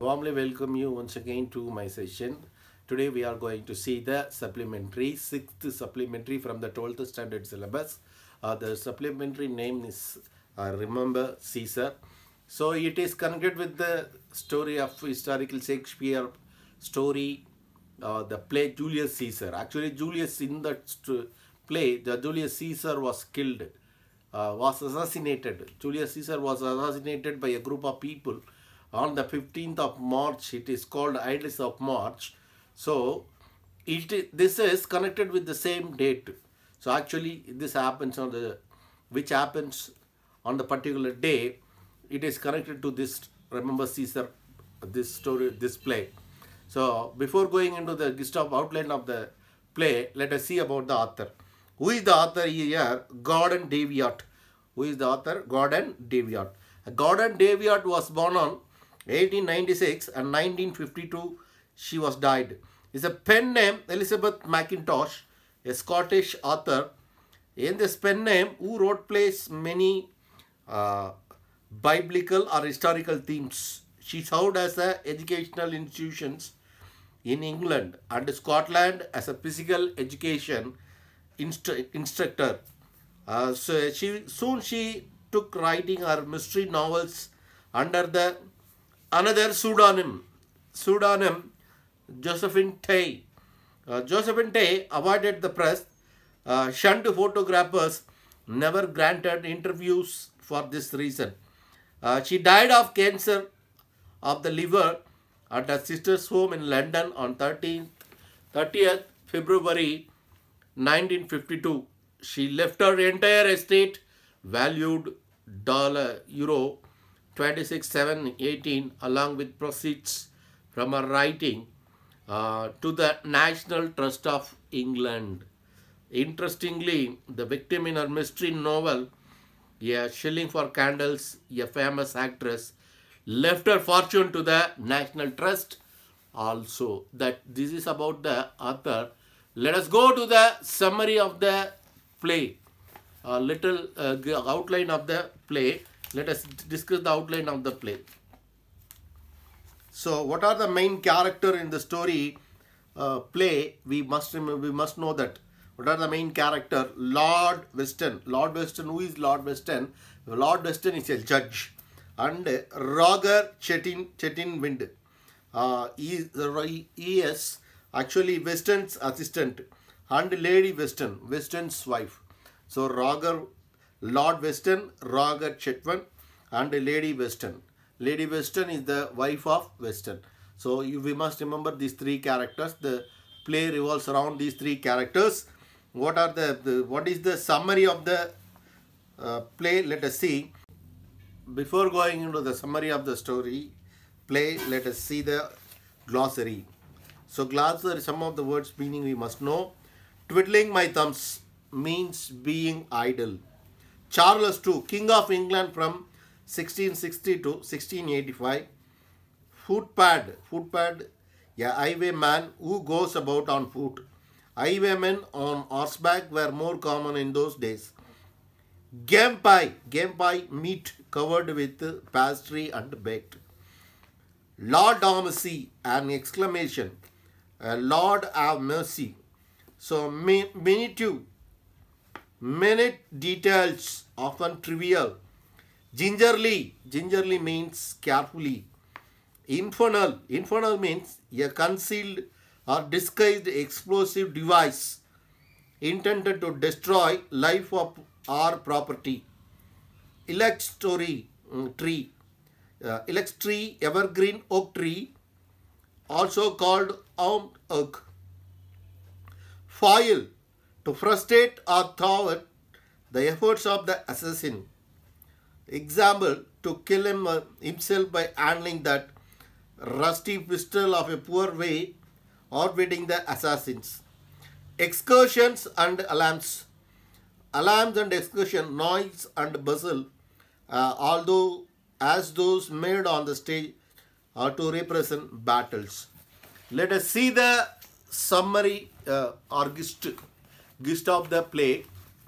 Warmly welcome you once again to my session. Today we are going to see the supplementary, sixth supplementary from the 12th standard syllabus. Uh, the supplementary name is uh, Remember Caesar. So it is connected with the story of historical Shakespeare story, uh, the play Julius Caesar. Actually Julius in that play, the Julius Caesar was killed, uh, was assassinated. Julius Caesar was assassinated by a group of people on the 15th of March. It is called Ides of March. So it this is connected with the same date. So actually this happens on the which happens on the particular day. It is connected to this remember Caesar this story this play. So before going into the gist of outline of the play, let us see about the author. Who is the author here? Gordon Deviatt. Who is the author? Gordon Deviatt. Gordon Deviatt was born on 1896 and 1952 she was died. Is a pen name Elizabeth Mackintosh, a Scottish author. In this pen name, who wrote plays many uh, biblical or historical themes. She served as a educational institutions in England and Scotland as a physical education instru instructor. Uh, so she soon she took writing her mystery novels under the Another pseudonym, pseudonym Josephine Tay. Uh, Josephine Tay avoided the press, uh, shunned photographers, never granted interviews for this reason. Uh, she died of cancer of the liver at her sister's home in London on 13th, 30th February 1952. She left her entire estate valued dollar euro 26, 7, 18 along with proceeds from her writing uh, to the National Trust of England. Interestingly, the victim in her mystery novel, A Shilling for Candles, a famous actress, left her fortune to the National Trust also. That this is about the author. Let us go to the summary of the play, a little uh, outline of the play. Let us discuss the outline of the play. So what are the main character in the story uh, play? We must we must know that. What are the main character? Lord Weston. Lord Weston. Who is Lord Weston? Lord Weston is a judge. And Roger Chetin Chetin Wind. Uh, uh, he, he is actually Weston's assistant and Lady Weston, Weston's wife. So Roger Lord Weston, Roger Chetwin and Lady Weston. Lady Weston is the wife of Weston. So you, we must remember these three characters. The play revolves around these three characters. What are the, the what is the summary of the uh, play? Let us see. Before going into the summary of the story play, let us see the glossary. So glossary, some of the words meaning we must know. Twiddling my thumbs means being idle. Charles II, King of England from 1660 to 1685. Footpad, footpad, a highwayman who goes about on foot. Highwaymen on horseback were more common in those days. Game pie, game pie, meat covered with pastry and baked. Lord have mercy, an exclamation. Uh, Lord have mercy. So, two. Minute details, often trivial. Gingerly, gingerly means carefully. Infernal, infernal means a concealed or disguised explosive device intended to destroy life of or property. Electory mm, tree, uh, tree, evergreen oak tree, also called elm oak. File to frustrate or thwart the efforts of the assassin. Example, to kill him, uh, himself by handling that rusty pistol of a poor way or beating the assassins. Excursions and alarms. Alarms and excursion, noise and bustle, uh, although as those made on the stage are to represent battles. Let us see the summary uh, orchestra gist of the play.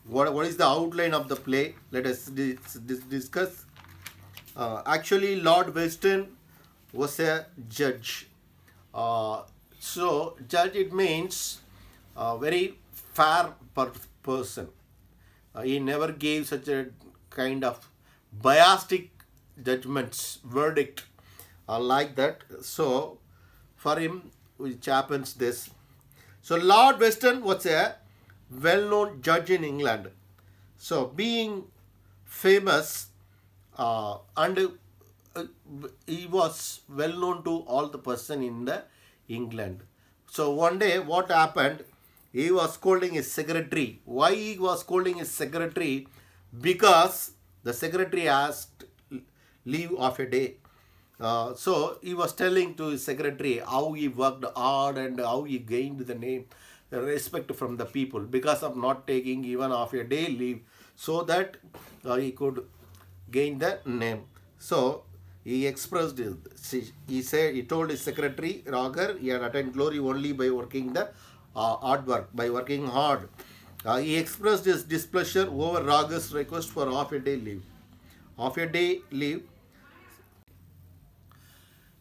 What, what is the outline of the play? Let us dis dis discuss. Uh, actually, Lord Weston was a judge. Uh, so, judge it means a uh, very fair per person. Uh, he never gave such a kind of biastic judgments, verdict uh, like that. So, for him, which happens this. So, Lord Weston was a well known judge in England. So, being famous uh, and uh, he was well known to all the person in the England. So, one day what happened? He was calling his secretary. Why he was calling his secretary? Because the secretary asked leave of a day. Uh, so he was telling to his secretary how he worked hard and how he gained the name respect from the people because of not taking even half a day leave so that uh, he could gain the name. So he expressed He said he told his secretary Roger he had attained glory only by working the uh, hard work by working hard. Uh, he expressed his displeasure over Raghur's request for half a day leave. Half a day leave.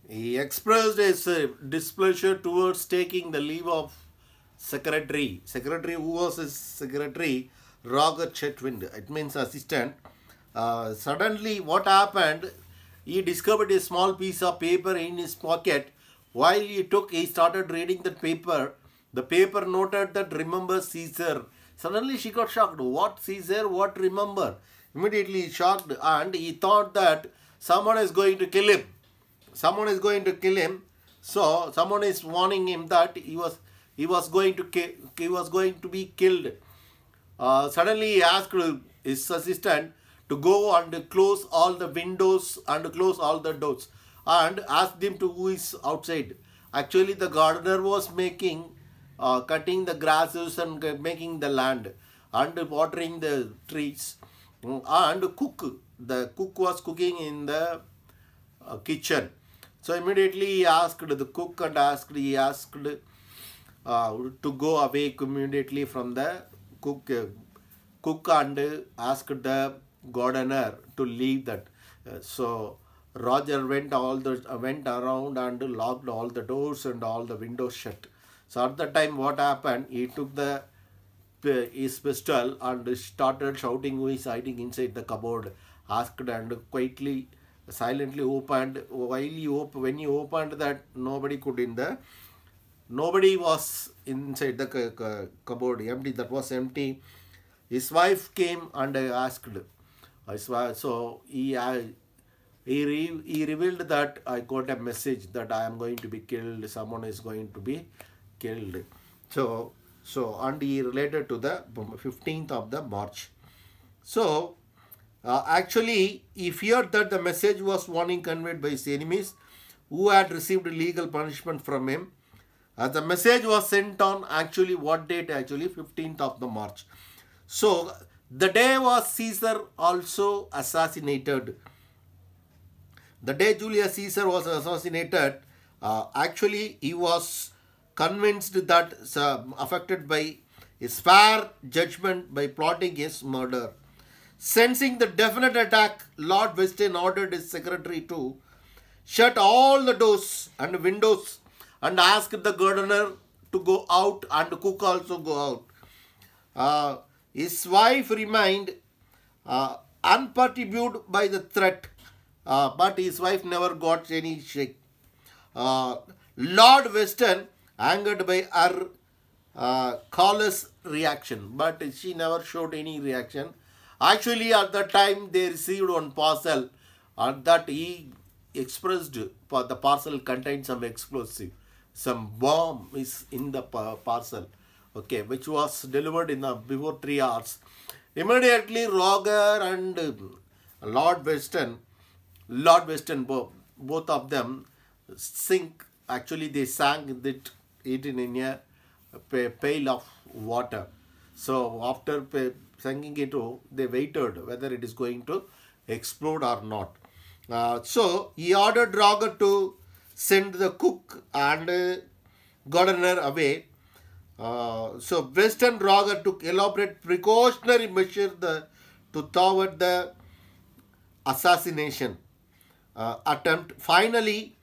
He expressed his uh, displeasure towards taking the leave of secretary. Secretary, who was his secretary? Roger Chetwind, it means assistant. Uh, suddenly, what happened? He discovered a small piece of paper in his pocket. While he took, he started reading the paper. The paper noted that remember Caesar. Suddenly she got shocked. What Caesar? What remember? Immediately shocked and he thought that someone is going to kill him. Someone is going to kill him. So someone is warning him that he was he was going to ki- he was going to be killed. Uh, suddenly he asked his assistant to go and close all the windows and close all the doors and ask him to who is outside. Actually, the gardener was making, uh, cutting the grasses and making the land and watering the trees mm, and cook. The cook was cooking in the uh, kitchen. So immediately he asked the cook and asked, he asked uh, to go away immediately from the cook uh, cook and asked the gardener to leave that uh, so roger went all the went around and locked all the doors and all the windows shut so at the time what happened he took the uh, his pistol and started shouting who is hiding inside the cupboard asked and quietly silently opened while he op- when he opened that nobody could in the Nobody was inside the cupboard empty. That was empty. His wife came and asked. So he, he, re, he revealed that I got a message that I am going to be killed. Someone is going to be killed. So, so and he related to the 15th of the March. So, uh, actually, he feared that the message was warning conveyed by his enemies who had received legal punishment from him the message was sent on actually what date actually 15th of the March. So the day was Caesar also assassinated. The day Julius Caesar was assassinated, uh, actually he was convinced that uh, affected by his fair judgment by plotting his murder. Sensing the definite attack, Lord Weston ordered his secretary to shut all the doors and windows and asked the gardener to go out and cook also go out. Uh, his wife remained uh, unperturbed by the threat, uh, but his wife never got any shake. Uh, Lord Weston, angered by her uh, callous reaction, but she never showed any reaction. Actually, at the time they received one parcel, and uh, that he expressed the parcel contained some explosive some bomb is in the parcel okay which was delivered in the before three hours immediately roger and um, lord weston lord Western, both, both of them sink actually they sank it, it in a pail of water so after sinking it oh, they waited whether it is going to explode or not uh, so he ordered roger to Send the cook and uh, gardener away. Uh, so Western Roger took elaborate precautionary measures to thwart the assassination uh, attempt. Finally,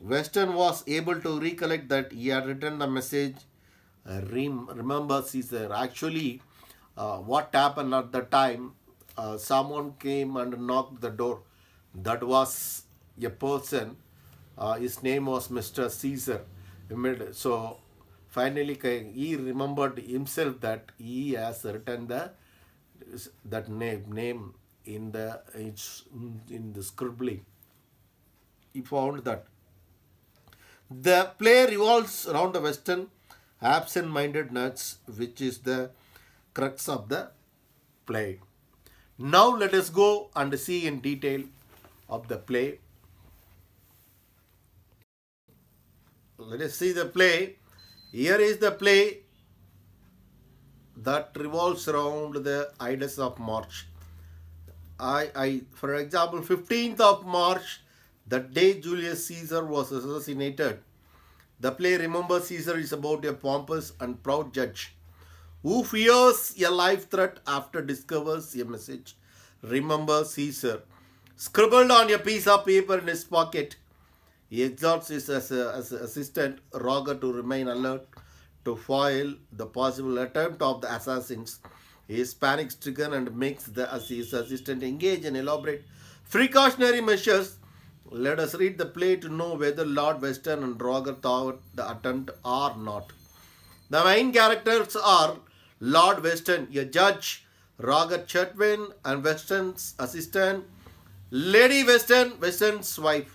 Western was able to recollect that he had written the message. Uh, rem remember, Caesar, actually, uh, what happened at the time, uh, someone came and knocked the door. That was a person uh, his name was Mr. Caesar. So finally he remembered himself that he has written the that name name in the in the scribbling. He found that the play revolves around the western absent-minded nuts, which is the crux of the play. Now let us go and see in detail of the play Let us see the play. Here is the play that revolves around the ides of March. I, I, for example, 15th of March, the day Julius Caesar was assassinated. The play Remember Caesar is about a pompous and proud judge who fears a life threat after discovers a message. Remember Caesar. Scribbled on a piece of paper in his pocket he exhorts his as as assistant Roger to remain alert to foil the possible attempt of the assassins. He is panic stricken and makes the, his assistant engage in elaborate precautionary measures. Let us read the play to know whether Lord Western and Roger thought the attempt or not. The main characters are Lord Western, a judge, Roger Chetwin, and Western's assistant, Lady Western, Western's wife.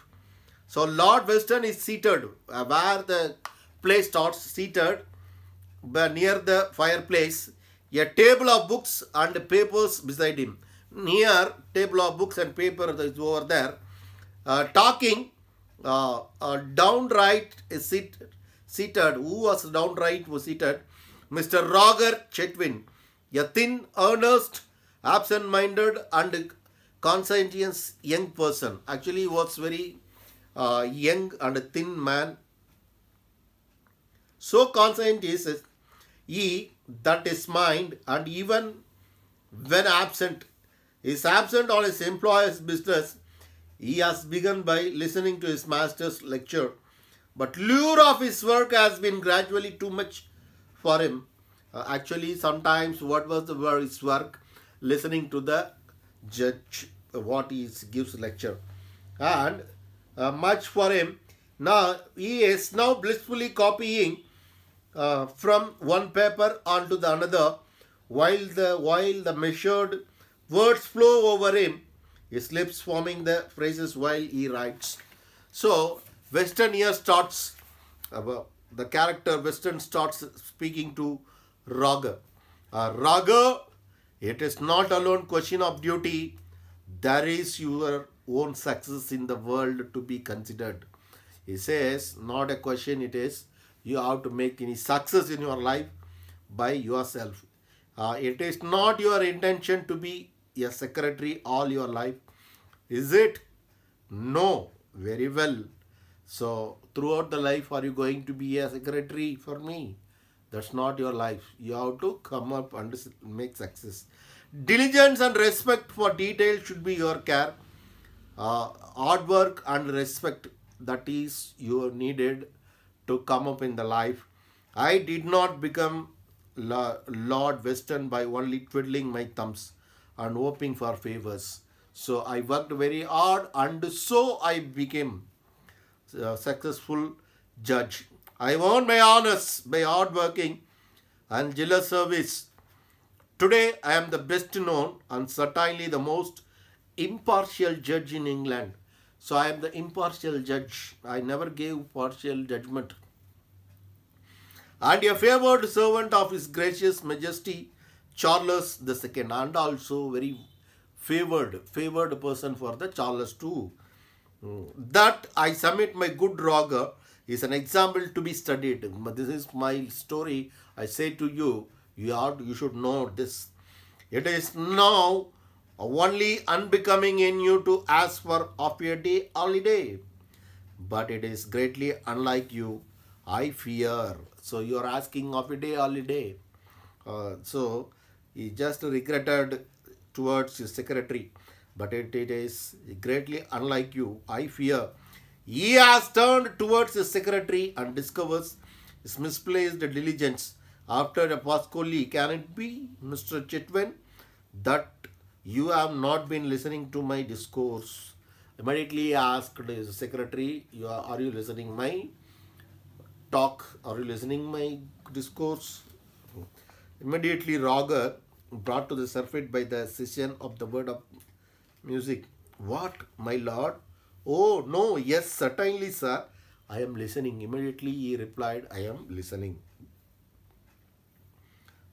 So Lord Western is seated uh, where the place starts seated near the fireplace. A table of books and papers beside him. Near table of books and paper is over there. Uh, talking uh, uh, downright is seated. Who was downright was seated? Mr. Roger Chetwin. A thin, earnest, absent-minded and conscientious young person. Actually, he was very uh, young and thin man. So constant is he that his mind and even when absent is absent on his employer's business, he has begun by listening to his master's lecture. But lure of his work has been gradually too much for him. Uh, actually, sometimes what was the word his work? Listening to the judge, what he gives lecture. And uh, much for him. Now he is now blissfully copying uh, from one paper onto the another, while the while the measured words flow over him. He slips forming the phrases while he writes. So Western here starts uh, the character Western starts speaking to Raga. Uh, Raga, it is not alone question of duty. There is your own success in the world to be considered. He says, not a question, it is you have to make any success in your life by yourself. Uh, it is not your intention to be a secretary all your life, is it? No, very well. So, throughout the life, are you going to be a secretary for me? That's not your life. You have to come up and make success. Diligence and respect for detail should be your care uh, hard work and respect that is you needed to come up in the life i did not become lord western by only twiddling my thumbs and hoping for favors so i worked very hard and so i became a successful judge i won my honors by hard working and zealous service today i am the best known and certainly the most impartial judge in England. So I am the impartial judge. I never gave partial judgment. And a favored servant of His Gracious Majesty Charles II, and also very favored, favored person for the Charles II. Hmm. That I submit my good roger is an example to be studied. This is my story. I say to you, you, are, you should know this. It is now only unbecoming in you to ask for a day day. But it is greatly unlike you, I fear. So you are asking a day. Uh, so he just regretted towards his secretary. But it, it is greatly unlike you, I fear. He has turned towards his secretary and discovers his misplaced diligence. After a past can it be, Mr. Chitwin, that you have not been listening to my discourse. Immediately asked secretary, you are, are you listening my talk? Are you listening my discourse? Immediately Roger brought to the surface by the session of the word of music. What, my lord? Oh, no, yes, certainly, sir. I am listening. Immediately he replied, I am listening.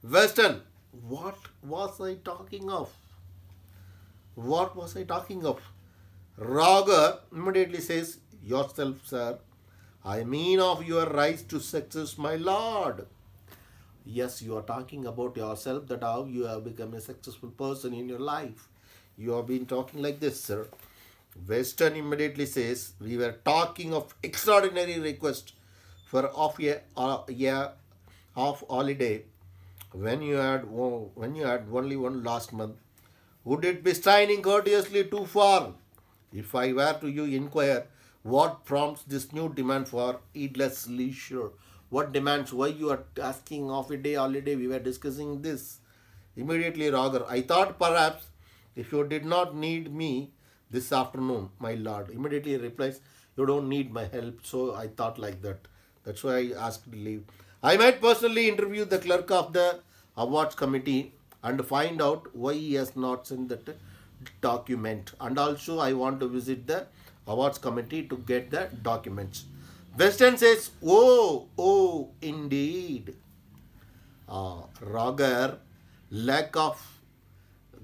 Weston, what was I talking of? What was I talking of? Raga immediately says, Yourself, sir. I mean of your rise to success, my lord. Yes, you are talking about yourself, that how you have become a successful person in your life. You have been talking like this, sir. Western immediately says, We were talking of extraordinary request for off year, year off holiday when you had oh, when you had only one last month would it be signing courteously too far? If I were to you inquire, what prompts this new demand for heedless leisure? What demands? Why you are asking off a day holiday? We were discussing this. Immediately, Roger, I thought perhaps if you did not need me this afternoon, my lord. Immediately replies, you don't need my help. So I thought like that. That's why I asked to leave. I might personally interview the clerk of the awards committee and find out why he has not sent that document and also I want to visit the awards committee to get the documents. Western says, oh, oh, indeed. Uh, Roger, lack of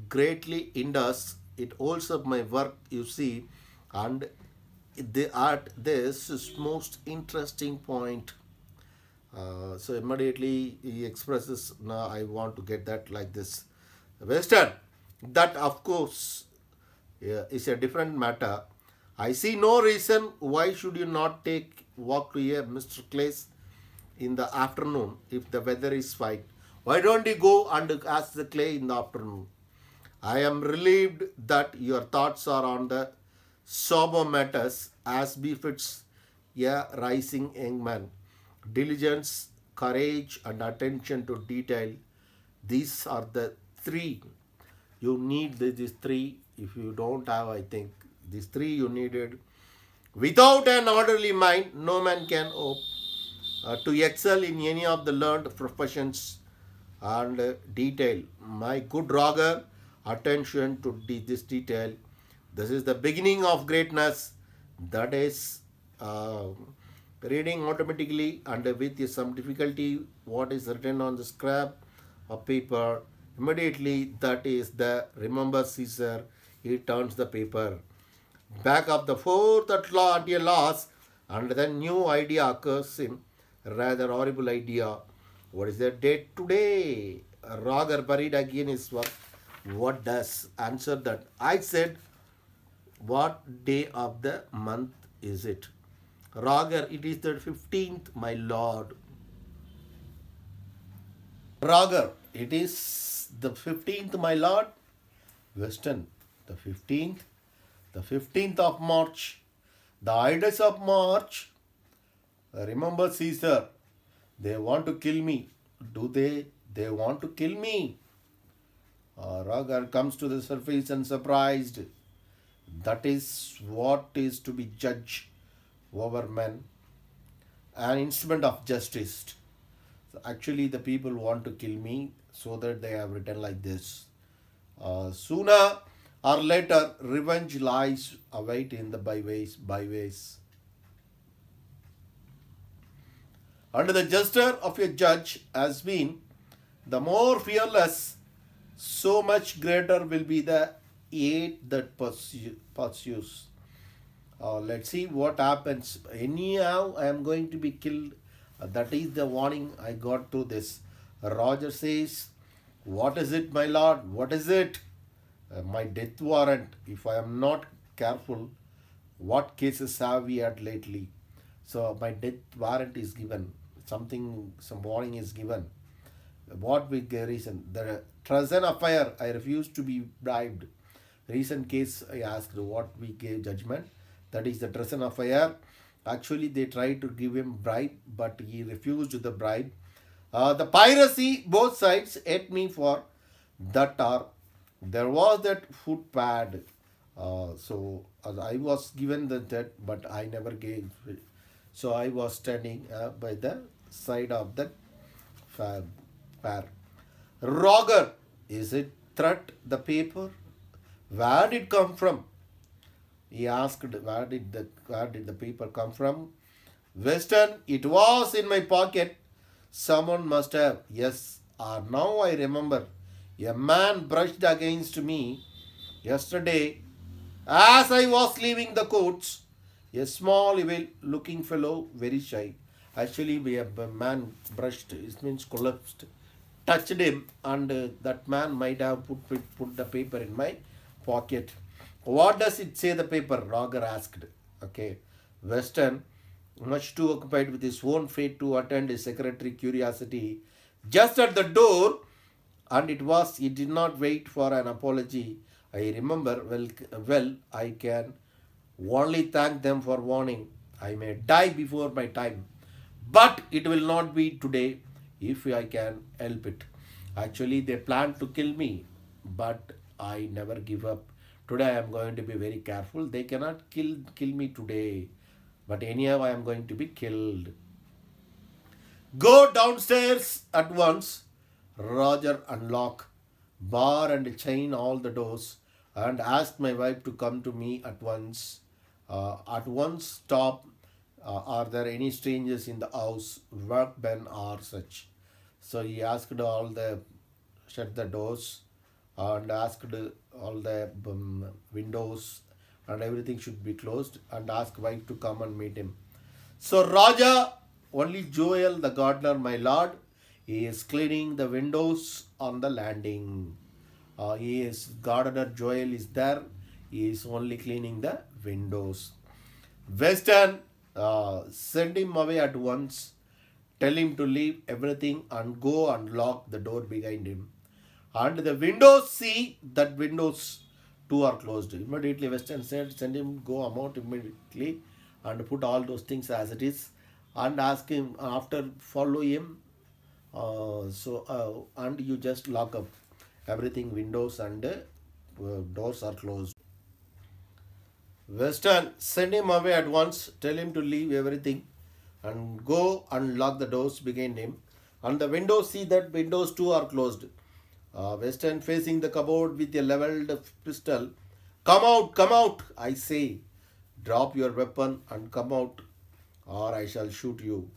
greatly indus. it holds up my work, you see, and the, at this is most interesting point uh, so immediately he expresses no i want to get that like this western that of course is a different matter i see no reason why should you not take walk to mr clays in the afternoon if the weather is fine why don't you go and ask the clay in the afternoon i am relieved that your thoughts are on the sober matters as befits a rising young man diligence, courage, and attention to detail. These are the three. You need these three. If you don't have, I think these three you needed. Without an orderly mind, no man can hope uh, to excel in any of the learned professions and uh, detail. My good Roger, attention to de this detail. This is the beginning of greatness. That is. Uh, reading automatically and with some difficulty what is written on the scrap of paper immediately that is the remember caesar he turns the paper back of the fourth at law until last and the new idea occurs him rather horrible idea what is the date today Roger buried again his work what does answer that i said what day of the month is it Ragar, it is the 15th, my lord. Ragar, it is the 15th, my lord. Western, the 15th, the 15th of March, the Ides of March. Remember Caesar, they want to kill me. Do they? They want to kill me. Uh, Ragar comes to the surface and surprised. That is what is to be judged over men, an instrument of justice. So actually, the people want to kill me, so that they have written like this. Uh, sooner or later, revenge lies await in the byways, byways. And the gesture of a judge has been the more fearless, so much greater will be the hate that pursues uh, let's see what happens anyhow i am going to be killed uh, that is the warning i got to this roger says what is it my lord what is it uh, my death warrant if i am not careful what cases have we had lately so my death warrant is given something some warning is given what with the reason the treason affair i refuse to be bribed recent case i asked what we gave judgment that is the treason affair. Actually, they tried to give him bribe, but he refused the bribe. Uh, the piracy, both sides ate me for that hour. There was that foot Uh, so uh, I was given the, that, but I never gave. It. So I was standing uh, by the side of that fab, Roger, is it threat the paper? Where did it come from? He asked, where did, the, where did the paper come from? Western, it was in my pocket. Someone must have. Yes, or now I remember. A man brushed against me yesterday as I was leaving the courts. A small, evil-looking fellow, very shy. Actually, a man brushed, it means collapsed, touched him and uh, that man might have put, put the paper in my pocket. What does it say, the paper? Roger asked. Okay. Western, much too occupied with his own fate to attend his secretary curiosity, just at the door, and it was he did not wait for an apology. I remember well, well I can only thank them for warning. I may die before my time, but it will not be today if I can help it. Actually, they planned to kill me, but I never give up today I am going to be very careful. They cannot kill, kill me today. But anyhow, I am going to be killed. Go downstairs at once. Roger unlock, bar and chain all the doors and ask my wife to come to me at once. Uh, at once stop, uh, are there any strangers in the house, workmen or such. So he asked all the, shut the doors and asked all the um, windows and everything should be closed and asked wife to come and meet him. So Raja, only Joel the gardener, my lord, he is cleaning the windows on the landing. Uh, he is gardener Joel is there. He is only cleaning the windows. Western, uh, send him away at once. Tell him to leave everything and go and lock the door behind him and the windows see that windows 2 are closed. Immediately Western said send him go amount immediately and put all those things as it is and ask him after follow him uh, so uh, and you just lock up everything windows and uh, doors are closed. Western send him away at once tell him to leave everything and go and lock the doors behind him and the windows see that windows two are closed uh, facing the cupboard with a leveled pistol. Come out, come out, I say. Drop your weapon and come out, or I shall shoot you.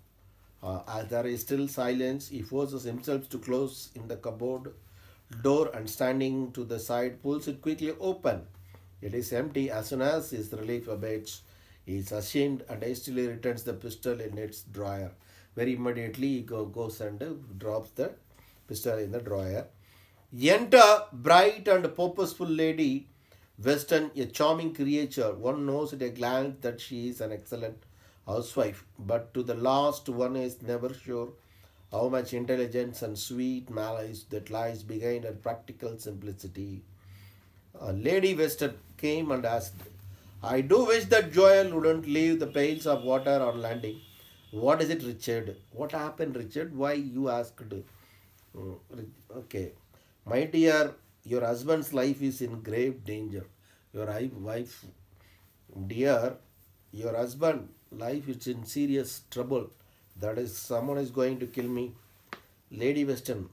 Uh, as there is still silence, he forces himself to close in the cupboard door and standing to the side pulls it quickly open. It is empty as soon as his relief abates. He is ashamed and hastily returns the pistol in its drawer. Very immediately he go, goes and drops the pistol in the drawer. Enter bright and purposeful lady, Western, a charming creature. One knows at a glance that she is an excellent housewife, but to the last one is never sure how much intelligence and sweet malice that lies behind her practical simplicity. Uh, lady Western came and asked, I do wish that Joel wouldn't leave the pails of water on landing. What is it, Richard? What happened, Richard? Why you asked? Mm, okay. My dear, your husband's life is in grave danger. Your wife, dear, your husband life is in serious trouble. That is, someone is going to kill me. Lady Weston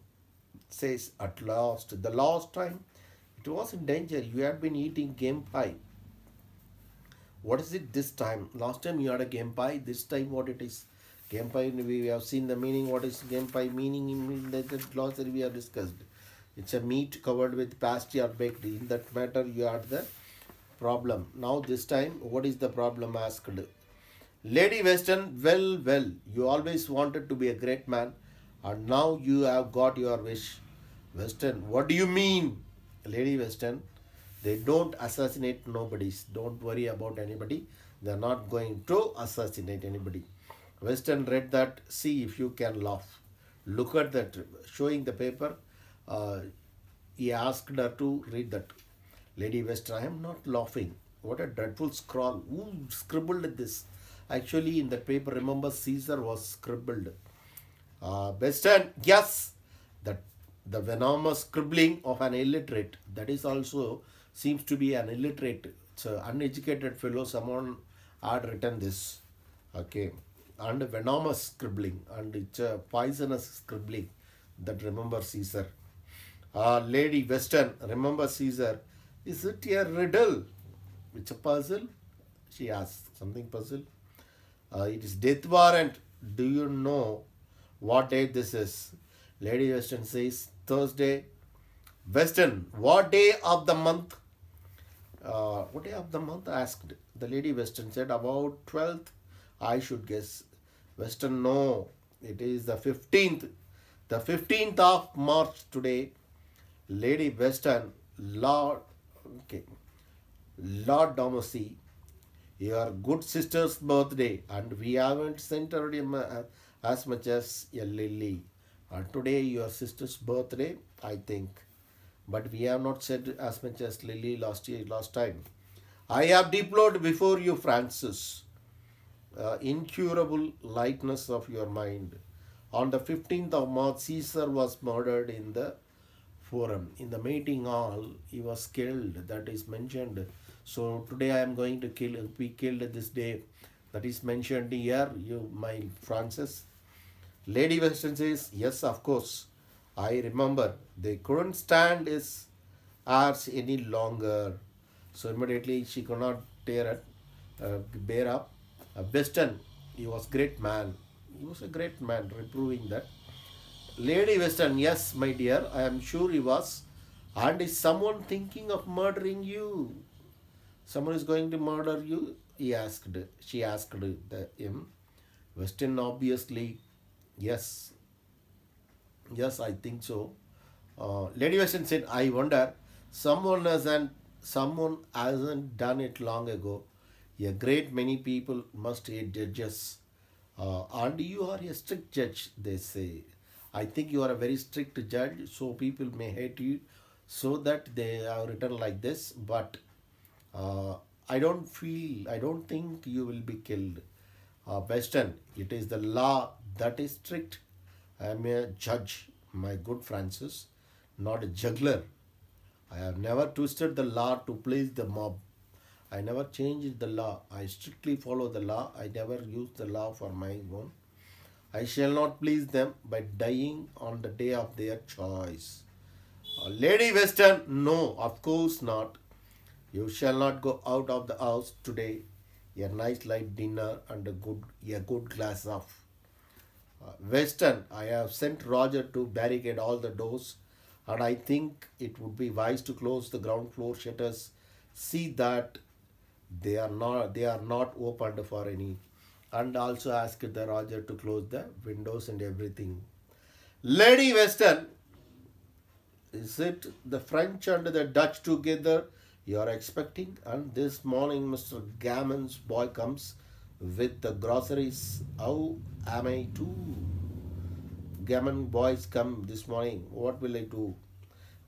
says, At last, the last time it was in danger. You had been eating game pie. What is it this time? Last time you had a game pie, this time what it is? Game pie, we have seen the meaning, what is game pie meaning in the glossary we have discussed it's a meat covered with pasty or baked in that matter you are the problem now this time what is the problem asked lady Western. well well you always wanted to be a great man and now you have got your wish Western, what do you mean lady Western? they don't assassinate nobodies don't worry about anybody they're not going to assassinate anybody Western read that see if you can laugh look at that showing the paper uh, he asked her to read that. Lady West, I am not laughing. What a dreadful scrawl. Who scribbled this? Actually, in that paper, remember Caesar was scribbled. Uh, and yes, that the venomous scribbling of an illiterate. That is also seems to be an illiterate, it's an uneducated fellow. Someone had written this. Okay, and venomous scribbling and it's a poisonous scribbling. That remember Caesar uh, Lady Western, remember Caesar, is it a riddle? It's a puzzle. She asks, something puzzle. Uh, it is death warrant. Do you know what day this is? Lady Western says, Thursday. Western, what day of the month? Uh, what day of the month? asked. The Lady Western said, about 12th, I should guess. Western, no, it is the 15th. The 15th of March today. Lady Western, Lord, okay, Lord Domacy, your good sister's birthday, and we haven't sent her uh, as much as a lily. And today, your sister's birthday, I think. But we have not said as much as Lily last year, last time. I have deplored before you, Francis, uh, incurable lightness of your mind. On the 15th of March, Caesar was murdered in the forum in the meeting hall he was killed that is mentioned so today i am going to kill be killed this day that is mentioned here you my francis lady western says yes of course i remember they couldn't stand his arts any longer so immediately she could not tear it uh, bear up uh, western he was great man he was a great man reproving that Lady Western, yes, my dear, I am sure he was. And is someone thinking of murdering you? Someone is going to murder you? He asked. She asked the, him. Western, obviously, yes. Yes, I think so. Uh, Lady Western said, I wonder, someone hasn't, someone hasn't done it long ago. A great many people must hate judges. Uh, and you are a strict judge, they say. I think you are a very strict judge, so people may hate you, so that they are written like this. But uh, I don't feel, I don't think you will be killed. Uh, Western, it is the law that is strict. I am a judge, my good Francis, not a juggler. I have never twisted the law to please the mob. I never changed the law. I strictly follow the law. I never use the law for my own I shall not please them by dying on the day of their choice. Uh, Lady Western, no, of course not. You shall not go out of the house today. A nice light dinner and a good, a good glass of. Uh, Western, I have sent Roger to barricade all the doors and I think it would be wise to close the ground floor shutters. See that they are not they are not opened for any and also asked the Roger to close the windows and everything. Lady Western, is it the French and the Dutch together you are expecting? And this morning, Mr. Gammon's boy comes with the groceries. How am I to? Gammon boys come this morning. What will I do?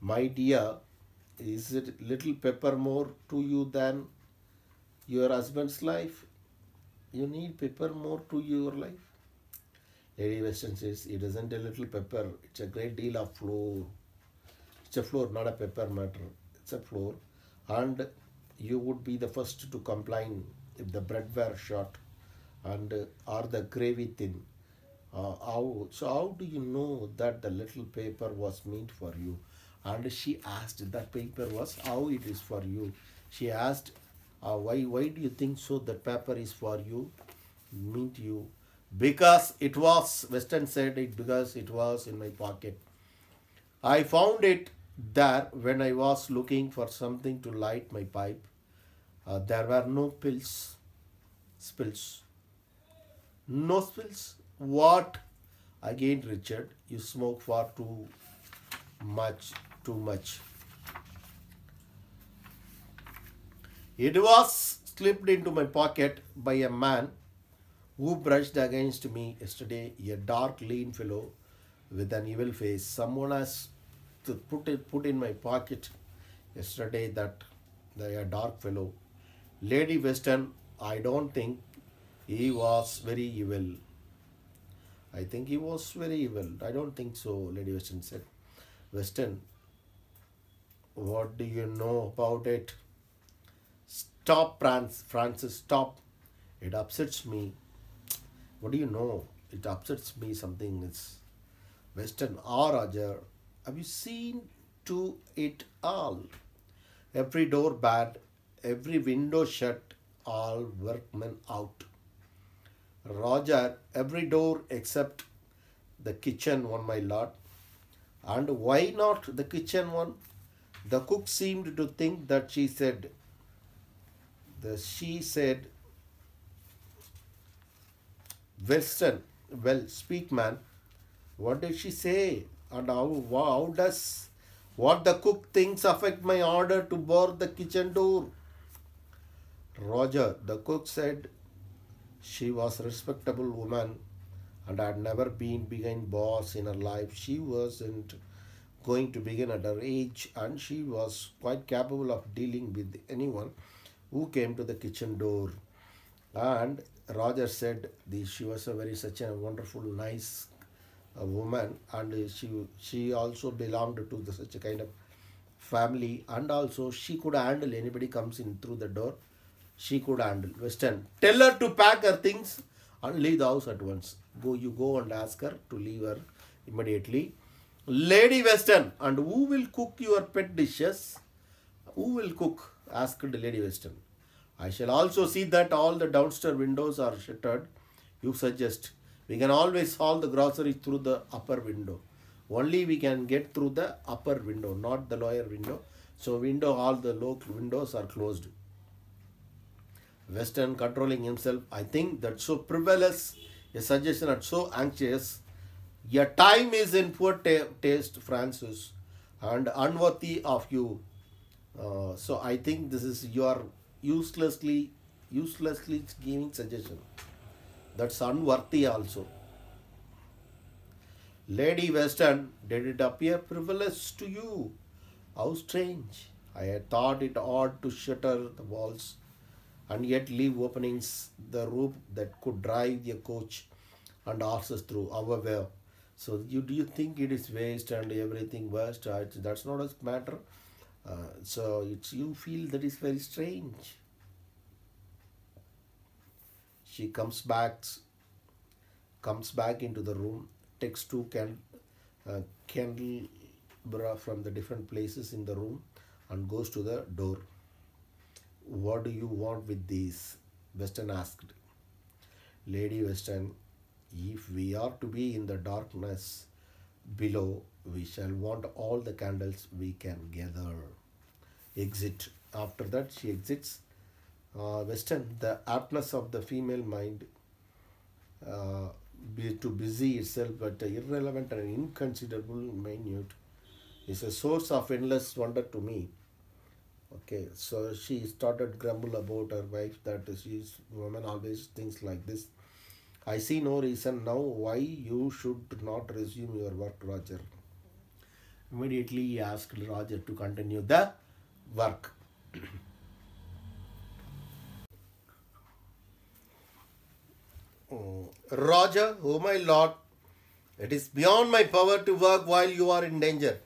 My dear, is it little pepper more to you than your husband's life? you need pepper more to your life. Lady Western says, it isn't a little pepper, it's a great deal of flour. It's a flour, not a pepper matter. It's a flour. And you would be the first to complain if the bread were short and uh, or the gravy thin. Uh, how, so how do you know that the little paper was meant for you? And she asked that paper was how it is for you. She asked uh, why, why do you think so that paper is for you, meant you? Because it was, Western said it because it was in my pocket. I found it there when I was looking for something to light my pipe. Uh, there were no pills, spills. No spills? What? Again, Richard, you smoke far too much, too much. It was slipped into my pocket by a man who brushed against me yesterday, a dark, lean fellow with an evil face. Someone has put it put in my pocket yesterday that the dark fellow. Lady Western, I don't think he was very evil. I think he was very evil. I don't think so, Lady Western said. Western, what do you know about it? Stop, France, Francis, stop. It upsets me. What do you know? It upsets me something is Western or Roger. Have you seen to it all? Every door barred, every window shut, all workmen out. Roger, every door except the kitchen one, my lord. And why not the kitchen one? The cook seemed to think that she said, the she said, Western, well, speak man. What did she say? And how, how does what the cook thinks affect my order to board the kitchen door? Roger, the cook said, she was a respectable woman and had never been behind bars in her life. She wasn't going to begin at her age and she was quite capable of dealing with anyone who came to the kitchen door. And Roger said the, she was a very such a wonderful, nice uh, woman and she, she also belonged to the, such a kind of family and also she could handle anybody comes in through the door. She could handle. Western, tell her to pack her things and leave the house at once. Go, you go and ask her to leave her immediately. Lady Western, and who will cook your pet dishes? Who will cook? asked Lady Weston. I shall also see that all the downstairs windows are shuttered. You suggest we can always haul the groceries through the upper window. Only we can get through the upper window, not the lower window. So window, all the low windows are closed. Weston controlling himself. I think that so frivolous a suggestion and so anxious. Your time is in poor taste, Francis, and unworthy of you. Uh, so I think this is your uselessly uselessly giving suggestion. That's unworthy also. Lady Western, did it appear frivolous to you? How strange. I had thought it odd to shutter the walls and yet leave openings the roof that could drive the coach and horses through. However, so you do you think it is waste and everything waste? That's not a matter. Uh, so it's, you feel that is very strange. She comes back, comes back into the room, takes two can, uh, from the different places in the room and goes to the door. What do you want with these? Weston asked. Lady Weston, if we are to be in the darkness below, we shall want all the candles we can gather exit. After that, she exits uh, Western, the atlas of the female mind, uh, be to busy itself but irrelevant and inconsiderable minute, is a source of endless wonder to me. Okay, so she started grumble about her wife that she's woman always thinks like this. I see no reason now why you should not resume your work, Roger. Immediately he asked Roger to continue the work. Mm. Roger, O oh my Lord, it is beyond my power to work while you are in danger.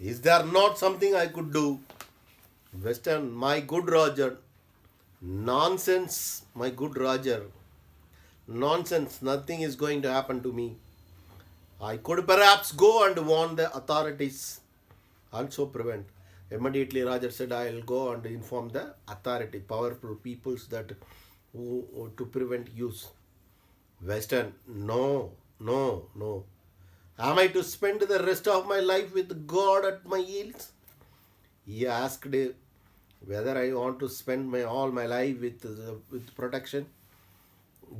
Is there not something I could do? Western, my good Roger. Nonsense, my good Roger. Nonsense, nothing is going to happen to me. I could perhaps go and warn the authorities, also prevent. Immediately Raja said, I'll go and inform the authority, powerful peoples that who, to prevent use. Western, no, no, no. Am I to spend the rest of my life with God at my heels? He asked whether I want to spend my all my life with, with protection.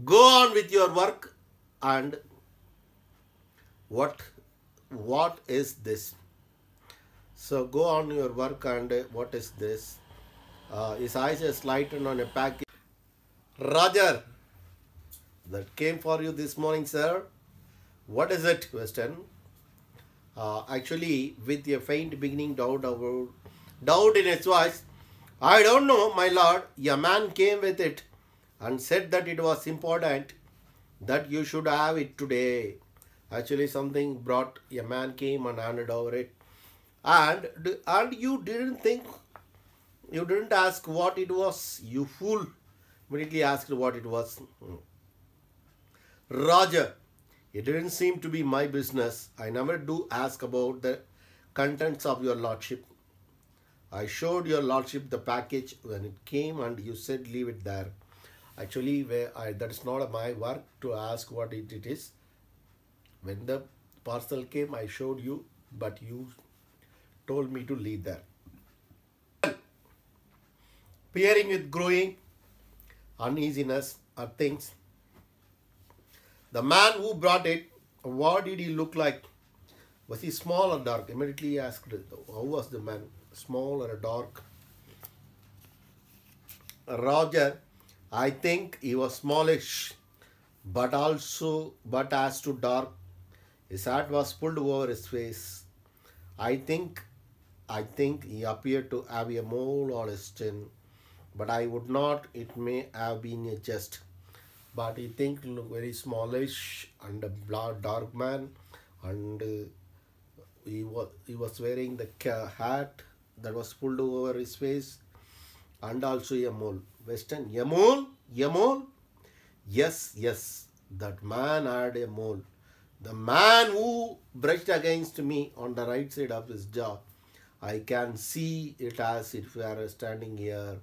Go on with your work and what what is this? So go on your work and uh, what is this? Uh, his eyes are lightened on a package. Roger, that came for you this morning, sir. What is it? Question. Uh, actually, with a faint beginning doubt about doubt in his voice, I don't know, my lord. A man came with it and said that it was important that you should have it today. Actually, something brought a man came and handed over it and and you didn't think you didn't ask what it was you fool immediately asked what it was hmm. roger it didn't seem to be my business i never do ask about the contents of your lordship i showed your lordship the package when it came and you said leave it there actually I, that's not my work to ask what it, it is when the parcel came i showed you but you told me to leave there. Pairing with growing uneasiness are things. The man who brought it, what did he look like? Was he small or dark? Immediately asked, how was the man? Small or dark? Roger, I think he was smallish, but also, but as to dark. His hat was pulled over his face. I think I think he appeared to have a mole on his chin, but I would not, it may have been a jest. But he think look very smallish and a dark man, and uh, he, was, he was wearing the hat that was pulled over his face, and also a mole. Western, a mole? A mole? Yes, yes, that man had a mole. The man who brushed against me on the right side of his jaw I can see it as if we are standing here.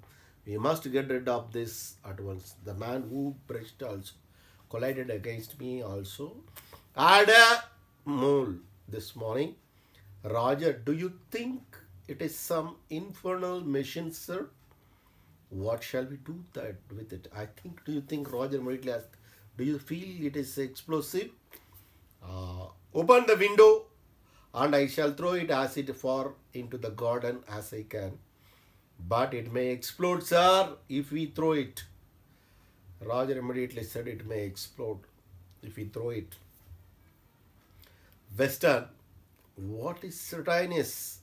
We must get rid of this at once. The man who brushed also collided against me also. Had a mole this morning. Roger, do you think it is some infernal machine, sir? What shall we do that with it? I think, do you think, Roger immediately asked, do you feel it is explosive? Uh, open the window and I shall throw it as it far into the garden as I can. But it may explode, sir, if we throw it. Roger immediately said it may explode if we throw it. Western, what is certain is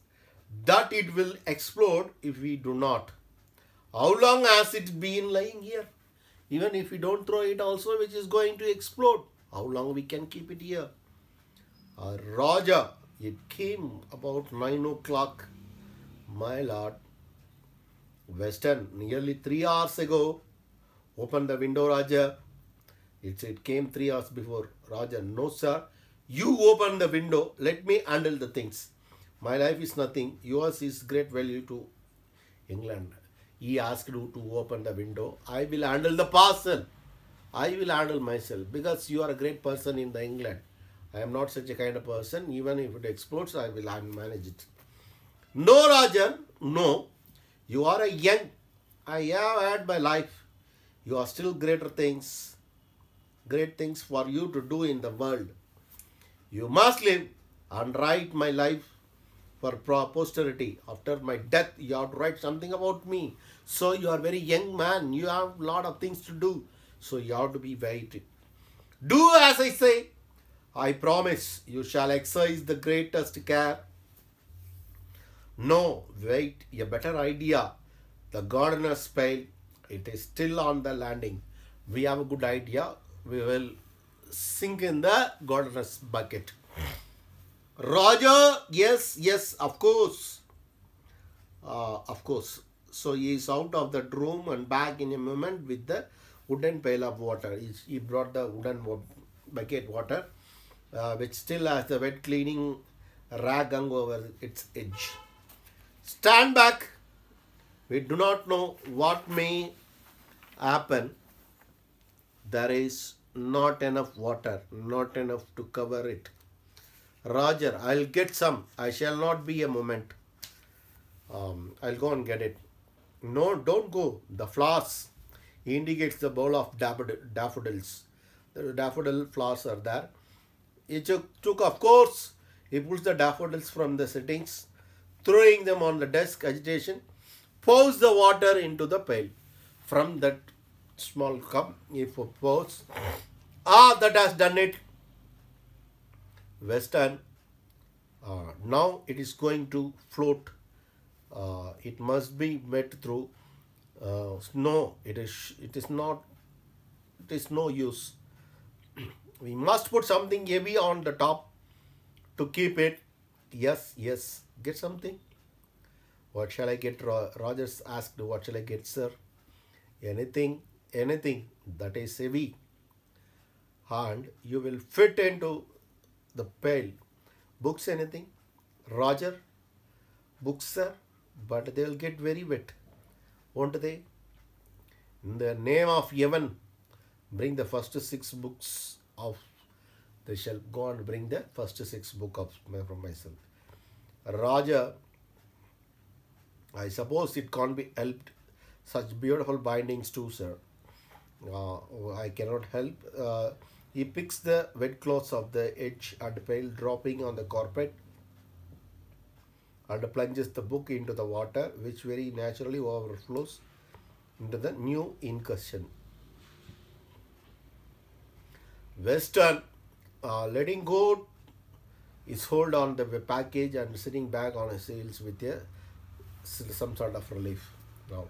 that it will explode if we do not. How long has it been lying here? Even if we don't throw it also, which is going to explode. How long we can keep it here? Uh, Roger it came about 9 o'clock my lord western nearly three hours ago open the window raja it, it came three hours before raja no sir you open the window let me handle the things my life is nothing yours is great value to england he asked you to open the window i will handle the parcel i will handle myself because you are a great person in the england I am not such a kind of person. Even if it explodes, I will manage it. No, Rajan, no. You are a young. I have had my life. You are still greater things. Great things for you to do in the world. You must live and write my life for posterity. After my death, you have to write something about me. So you are very young man. You have a lot of things to do. So you have to be waiting. Do as I say. I promise you shall exercise the greatest care. No, wait, a better idea. The gardener spelled, it is still on the landing. We have a good idea. We will sink in the gardener's bucket. Roger, yes, yes, of course. Uh, of course. So he is out of that room and back in a moment with the wooden pail of water. he brought the wooden bucket water uh, which still has the wet cleaning rag hung over its edge. Stand back. We do not know what may happen. There is not enough water, not enough to cover it. Roger, I'll get some. I shall not be a moment. Um, I'll go and get it. No, don't go. The flowers indicates the bowl of daffodils. The daffodil flowers are there. He took, took, of course, he pulls the daffodils from the settings, throwing them on the desk, agitation, pours the water into the pail. From that small cup, he pours. Ah, that has done it. Western, uh, now it is going to float. Uh, it must be met through uh, snow. It is, it is not, it is no use we must put something heavy on the top to keep it yes yes get something what shall i get rogers asked what shall i get sir anything anything that is heavy and you will fit into the pail books anything roger books sir but they will get very wet won't they in the name of heaven bring the first six books of they shall go and bring the first six book of from myself. Raja, I suppose it can't be helped. Such beautiful bindings too, sir. Uh, I cannot help. Uh, he picks the wet cloths of the edge and pail dropping on the carpet and plunges the book into the water which very naturally overflows into the new incursion. Western uh, letting go is hold on the package and sitting back on his heels with a some sort of relief now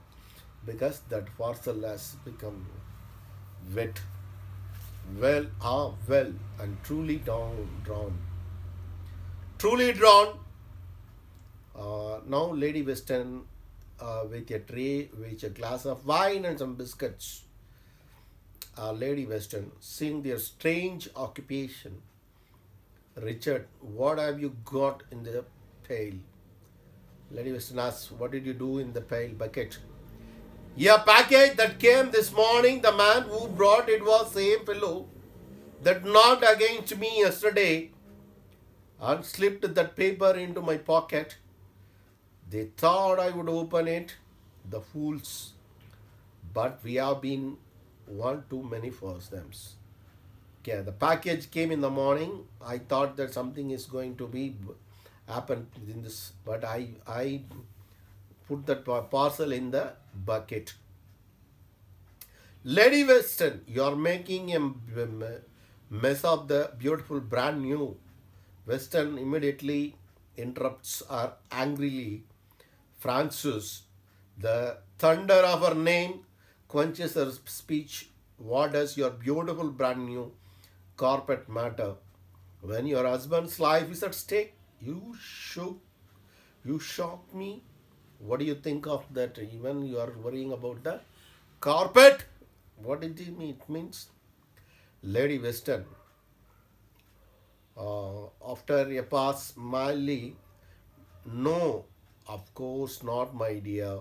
because that parcel has become wet well ah well and truly down, drawn truly drawn uh, now lady western uh, with a tray with a glass of wine and some biscuits our Lady Western, seeing their strange occupation. Richard, what have you got in the pail? Lady Western asks, what did you do in the pail bucket? Your package that came this morning, the man who brought it was same fellow that knocked against me yesterday and slipped that paper into my pocket. They thought I would open it, the fools. But we have been one too many for names. Okay, the package came in the morning. I thought that something is going to be happen in this, but I I put that parcel in the bucket. Lady Weston, you are making a mess of the beautiful brand new. Weston immediately interrupts her angrily. Francis, the thunder of her name quenches her speech. What does your beautiful brand new carpet matter when your husband's life is at stake? You shook, you shock me. What do you think of that? Even you are worrying about the carpet. What did it mean? It means Lady Western. Uh, after a pass, mildly, no, of course not, my dear.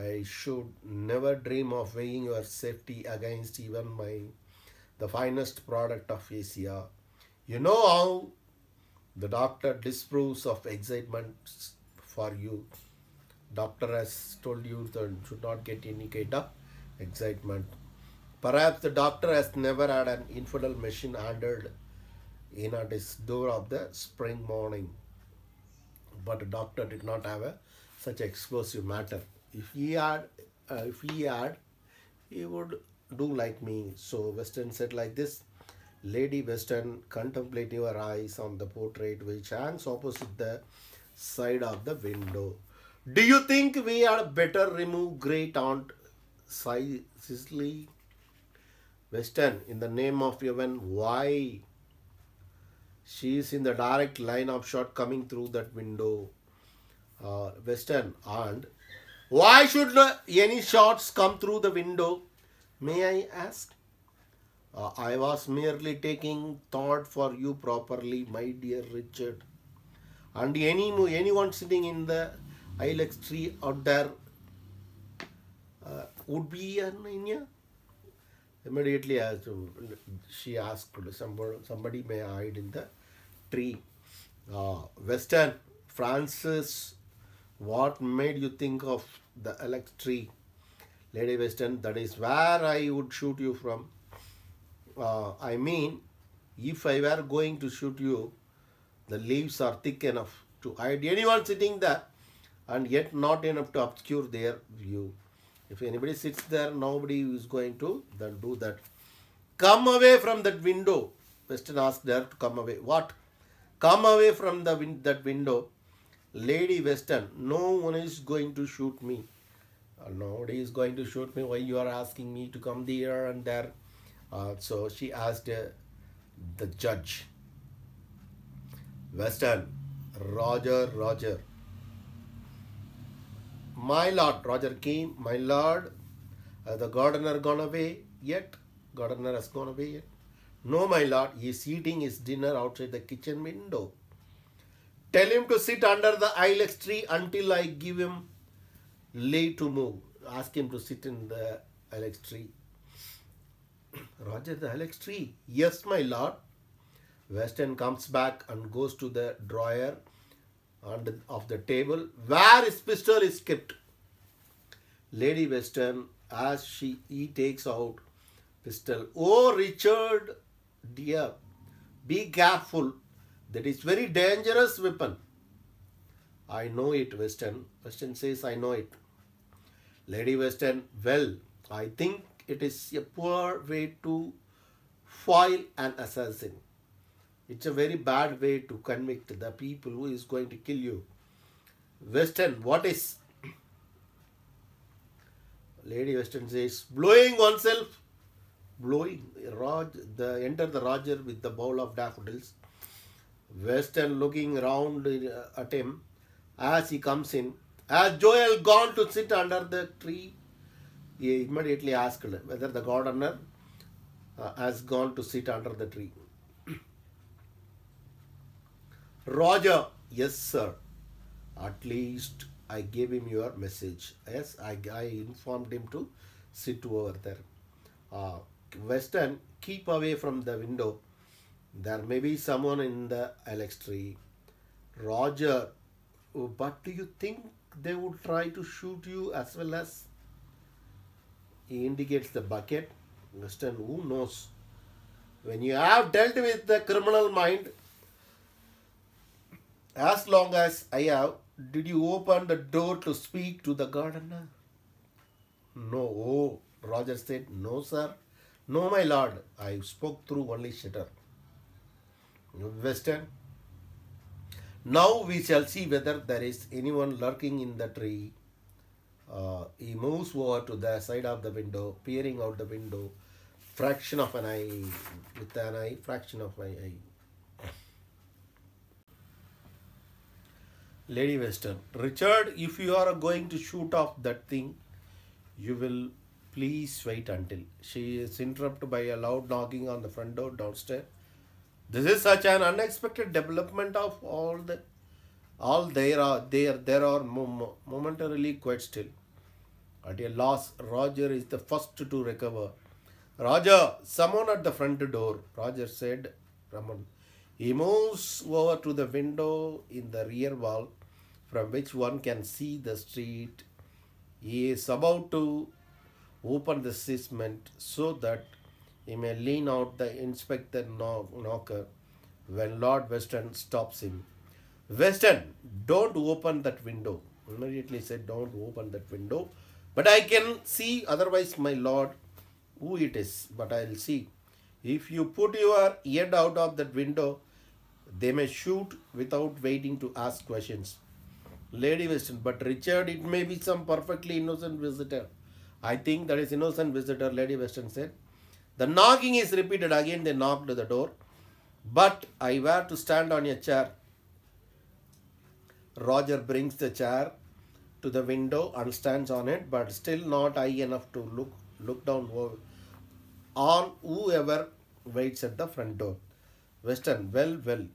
I should never dream of weighing your safety against even my the finest product of Asia. You know how the doctor disproves of excitement for you. Doctor has told you that you should not get any kind of excitement. Perhaps the doctor has never had an infidel machine handled in at his door of the spring morning. But the doctor did not have a, such explosive matter if he are uh, if he are he would do like me so western said like this lady western contemplate your eyes on the portrait which hangs opposite the side of the window do you think we are better remove great aunt Cicely western in the name of heaven why she is in the direct line of shot coming through that window uh, western aunt why should any shots come through the window? May I ask? Uh, I was merely taking thought for you properly, my dear Richard. And any anyone sitting in the ilex tree out there uh, would be an India. Immediately, as she asked somebody, somebody may hide in the tree. Uh, Western Francis what made you think of the electric tree lady western that is where i would shoot you from uh, i mean if i were going to shoot you the leaves are thick enough to hide anyone sitting there and yet not enough to obscure their view if anybody sits there nobody is going to then do that come away from that window western asked her to come away what come away from the win- that window lady western no one is going to shoot me uh, nobody is going to shoot me why you are asking me to come there and there uh, so she asked uh, the judge western roger roger my lord roger came my lord uh, the gardener gone away yet gardener has gone away yet no my lord he is eating his dinner outside the kitchen window Tell him to sit under the ilex tree until I give him lay to move. Ask him to sit in the ilex tree. Roger, the ilex tree. Yes, my lord. Weston comes back and goes to the drawer and of the table where his pistol is kept. Lady Weston, as she he takes out pistol. Oh, Richard, dear, be careful. That is very dangerous weapon. I know it, Western. Western says, I know it. Lady Western. well, I think it is a poor way to foil an assassin. It's a very bad way to convict the people who is going to kill you. Western. what is? Lady Western says, blowing oneself. Blowing. Raj, the, enter the Roger with the bowl of daffodils Western looking round uh, at him as he comes in. Has Joel gone to sit under the tree? He immediately asked whether the gardener uh, has gone to sit under the tree. Roger, yes, sir. At least I gave him your message. Yes, I, I informed him to sit over there. Uh, Western, keep away from the window there may be someone in the alex tree, Roger, but do you think they would try to shoot you as well as? He indicates the bucket. Western, who knows? When you have dealt with the criminal mind, as long as I have, did you open the door to speak to the gardener? No, oh, Roger said, no, sir. No, my lord, I spoke through only shutter western. Now we shall see whether there is anyone lurking in the tree. Uh, he moves over to the side of the window, peering out the window, fraction of an eye, with an eye, fraction of an eye. Lady Western, Richard, if you are going to shoot off that thing, you will please wait until. She is interrupted by a loud knocking on the front door downstairs. This is such an unexpected development of all the all there are there there are momentarily quite still. At a loss, Roger is the first to recover. Roger, someone at the front door, Roger said. Raman. He moves over to the window in the rear wall from which one can see the street. He is about to open the casement so that he may lean out the inspector knocker when Lord Weston stops him. Weston, don't open that window. Immediately said, don't open that window. But I can see, otherwise, my Lord, who it is, but I'll see. If you put your head out of that window, they may shoot without waiting to ask questions. Lady Weston, but Richard, it may be some perfectly innocent visitor. I think that is innocent visitor, Lady Weston said. The knocking is repeated again, they knocked the door. But I were to stand on a chair. Roger brings the chair to the window and stands on it, but still not high enough to look look down on whoever waits at the front door. Western, well, well,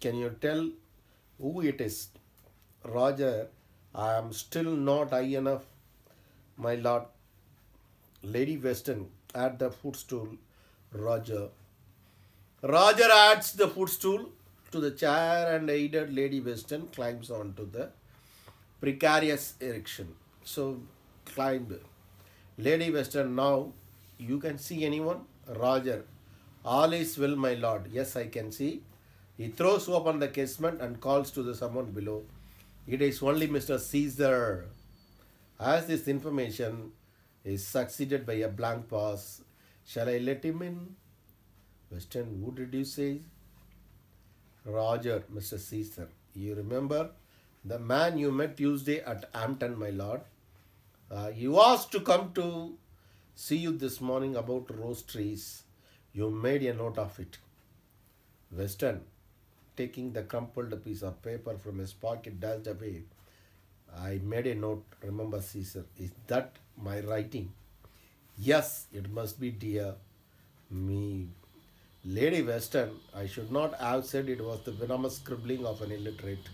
can you tell who it is? Roger, I am still not high enough, my lord. Lady Western at the footstool, Roger. Roger adds the footstool to the chair and aided Lady Weston climbs onto the precarious erection. So, climb, Lady Weston, now you can see anyone? Roger, all is well, my lord. Yes, I can see. He throws open the casement and calls to the someone below. It is only Mr. Caesar. As this information, is succeeded by a blank pass. Shall I let him in? Western, who did you say? Roger, Mr. Caesar. You remember the man you met Tuesday at Hampton, my lord? Uh, he was to come to see you this morning about rose trees. You made a note of it. Western, taking the crumpled piece of paper from his pocket, dashed away. I made a note, remember Caesar. Is that my writing. Yes, it must be dear me. Lady Western, I should not have said it was the venomous scribbling of an illiterate.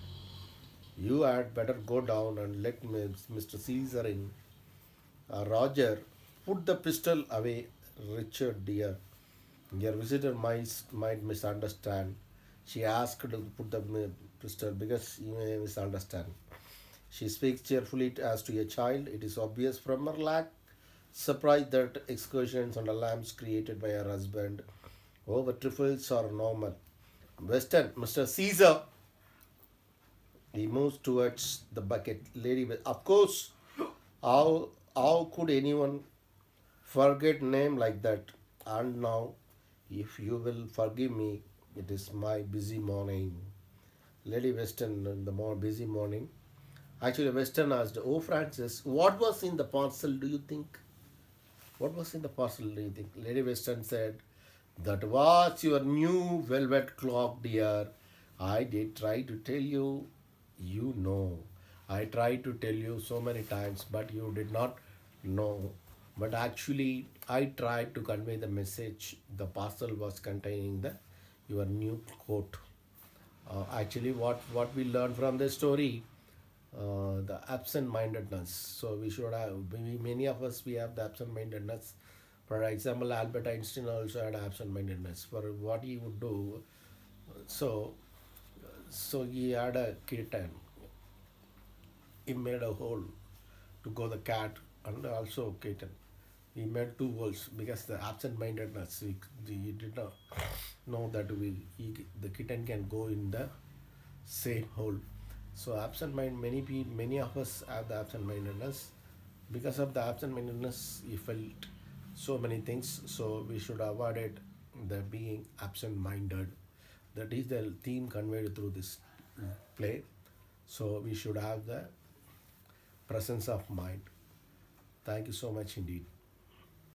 You had better go down and let Mr. Caesar in. Uh, Roger, put the pistol away, Richard dear. Your visitor might, might misunderstand. She asked to put the pistol because you may misunderstand. She speaks cheerfully as to a child. It is obvious from her lack surprise that excursions on the lamps created by her husband over trifles are normal. Western, Mr. Caesar, he moves towards the bucket. Lady, with, of course, how, how could anyone forget name like that? And now, if you will forgive me, it is my busy morning. Lady Western, in the more busy morning, Actually, Western asked, Oh, Francis, what was in the parcel, do you think? What was in the parcel, do you think? Lady Western said, That was your new velvet clock, dear. I did try to tell you, you know. I tried to tell you so many times, but you did not know. But actually, I tried to convey the message. The parcel was containing the your new coat. Uh, actually, what, what we learned from this story, uh, the absent-mindedness. So we should have many of us we have the absent-mindedness. For example, Albert Einstein also had absent-mindedness for what he would do. So, so he had a kitten. He made a hole to go the cat and also kitten. He made two holes because the absent-mindedness. He, he did not know that we he, the kitten can go in the same hole. So absent mind, many people, many of us have the absent mindedness. Because of the absent mindedness, we felt so many things. So we should avoid it. The being absent minded, that is the theme conveyed through this play. So we should have the presence of mind. Thank you so much indeed.